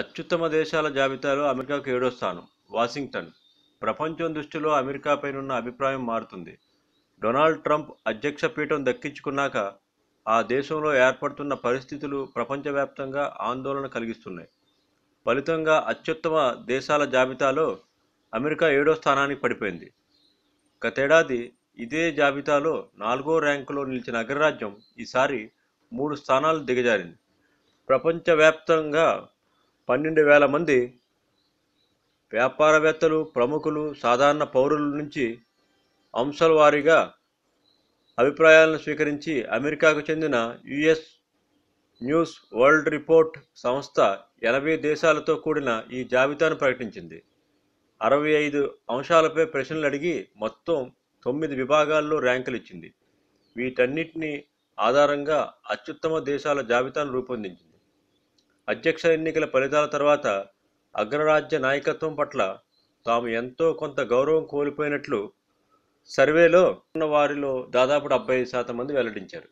అత్యుత్తమ దేశాల జాబితాలో అమెరికాకు ఏడో స్థానం వాషింగ్టన్ ప్రపంచం దృష్టిలో ఉన్న అభిప్రాయం మారుతుంది డొనాల్డ్ ట్రంప్ అధ్యక్ష పీఠం దక్కించుకున్నాక ఆ దేశంలో ఏర్పడుతున్న పరిస్థితులు ప్రపంచవ్యాప్తంగా ఆందోళన కలిగిస్తున్నాయి ఫలితంగా అత్యుత్తమ దేశాల జాబితాలో అమెరికా ఏడో స్థానానికి పడిపోయింది గతేడాది ఇదే జాబితాలో నాలుగో ర్యాంకులో నిలిచిన అగ్రరాజ్యం ఈసారి మూడు స్థానాలు దిగజారింది ప్రపంచవ్యాప్తంగా పన్నెండు వేల మంది వ్యాపారవేత్తలు ప్రముఖులు సాధారణ పౌరుల నుంచి అంశాల వారీగా అభిప్రాయాలను స్వీకరించి అమెరికాకు చెందిన యుఎస్ న్యూస్ వరల్డ్ రిపోర్ట్ సంస్థ ఎనభై దేశాలతో కూడిన ఈ జాబితాను ప్రకటించింది అరవై ఐదు అంశాలపై ప్రశ్నలు అడిగి మొత్తం తొమ్మిది విభాగాల్లో ర్యాంకులు ఇచ్చింది వీటన్నిటిని ఆధారంగా అత్యుత్తమ దేశాల జాబితాను రూపొందించింది అధ్యక్ష ఎన్నికల ఫలితాల తర్వాత అగ్రరాజ్య నాయకత్వం పట్ల తాము ఎంతో కొంత గౌరవం కోల్పోయినట్లు సర్వేలో ఉన్న వారిలో దాదాపు డెబ్బై శాతం మంది వెల్లడించారు